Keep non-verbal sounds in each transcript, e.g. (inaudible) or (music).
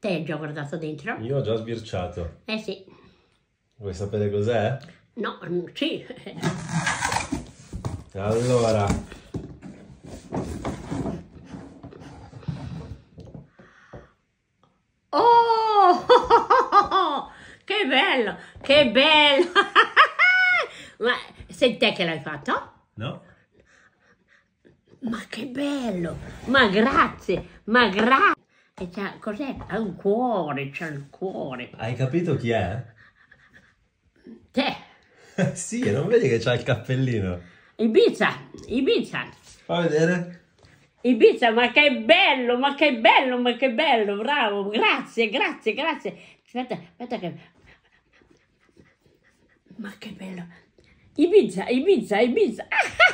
Te hai già guardato dentro? Io ho già sbirciato. Eh sì. Vuoi sapere cos'è? No, mm, sì. (laughs) Allora. Oh! (laughs) Che bello! Che bello! (laughs) Ma sei te che l'hai fatto? No. Ma che bello! Ma grazie! Ma grazie! E c'ha, cos'è? Ha un cuore, c'ha il cuore. Hai capito chi è? Te. (laughs) sì, non vedi che c'ha il cappellino? Ibiza, Ibiza. Fa vedere. Ibiza, ma che bello, ma che bello, ma che bello, bravo, grazie, grazie, grazie. Aspetta, aspetta che... Ma che bello. Ibiza, Ibiza, Ibiza. Ah, ah,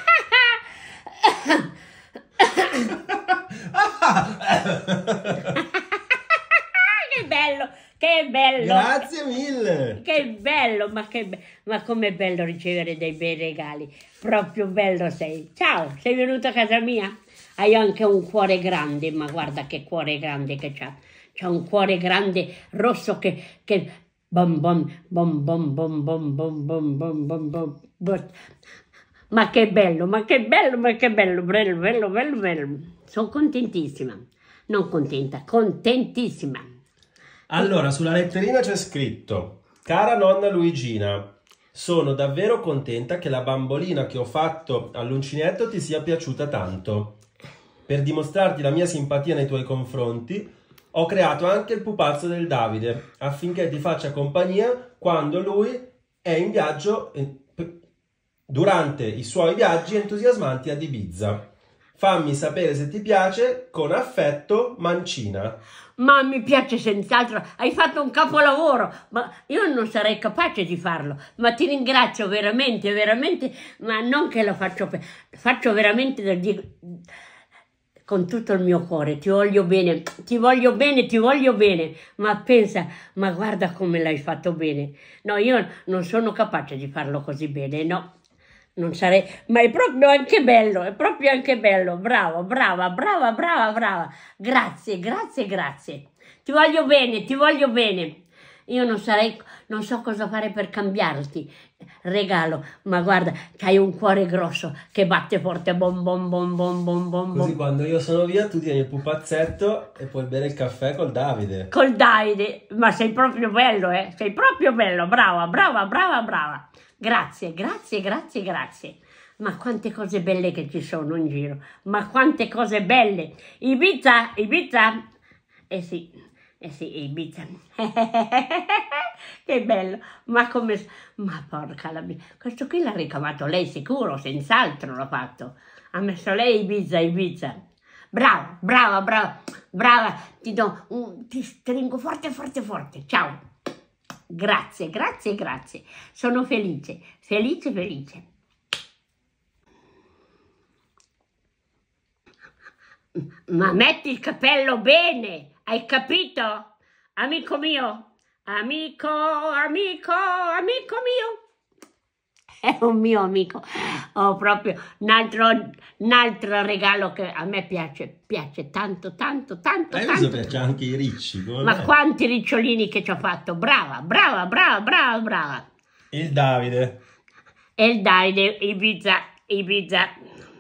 che bello, che bello. Grazie mille. Che bello, ma, che be- ma com'è bello ricevere dei bei regali. Proprio bello sei. Ciao, sei venuto a casa mia? Hai anche un cuore grande, ma guarda che cuore grande che c'ha. C'ha un cuore grande rosso che, che bom bom bom bom bom bom bom bom bom bom bom bom ma che bello, ma che bello, ma che bello, bello, bello, bello, bello. Sono contentissima non contenta, contentissima. Allora, sulla letterina c'è scritto, cara nonna Luigina, sono davvero contenta che la bambolina che ho fatto all'uncinetto ti sia piaciuta tanto. Per dimostrarti la mia simpatia nei tuoi confronti, ho creato anche il pupazzo del Davide affinché ti faccia compagnia quando lui è in viaggio eh, durante i suoi viaggi entusiasmanti a Ibiza. Fammi sapere se ti piace, con affetto, Mancina. Ma mi piace senz'altro, hai fatto un capolavoro, ma io non sarei capace di farlo, ma ti ringrazio veramente, veramente, ma non che lo faccio, per... faccio veramente da dire con tutto il mio cuore, ti voglio bene, ti voglio bene, ti voglio bene, ma pensa, ma guarda come l'hai fatto bene. No, io non sono capace di farlo così bene, no non sarei, ma è proprio anche bello, è proprio anche bello, bravo, brava, brava, brava, brava, grazie, grazie, grazie, ti voglio bene, ti voglio bene, io non sarei, non so cosa fare per cambiarti, regalo, ma guarda che hai un cuore grosso che batte forte, bom bom bom bom bom bom Così quando io sono via tu tieni il pupazzetto e puoi bere il caffè col Davide. Col Davide, ma sei proprio bello eh, sei proprio bello, brava, brava, brava, brava. Grazie, grazie, grazie, grazie. Ma quante cose belle che ci sono in giro. Ma quante cose belle. Ibiza, Ibiza. Eh sì, eh sì, Ibiza. (laughs) che bello. Ma come... Ma porca la... Questo qui l'ha ricavato lei sicuro, senz'altro l'ha fatto. Ha messo lei Ibiza, Ibiza. Brava, brava, brava, brava. Ti do... Un... Ti stringo forte, forte, forte. Ciao. Grazie, grazie, grazie. Sono felice, felice, felice. Ma metti il capello bene, hai capito? Amico mio, amico, amico, amico mio è (laughs) un mio amico, ho proprio un altro, un altro regalo che a me piace, piace tanto, tanto, tanto. Eh, tanto. piace anche i ricci. Ma è? quanti ricciolini che ci ho fatto, brava, brava, brava, brava, brava. Il Davide. E il Davide, Ibiza, Ibiza.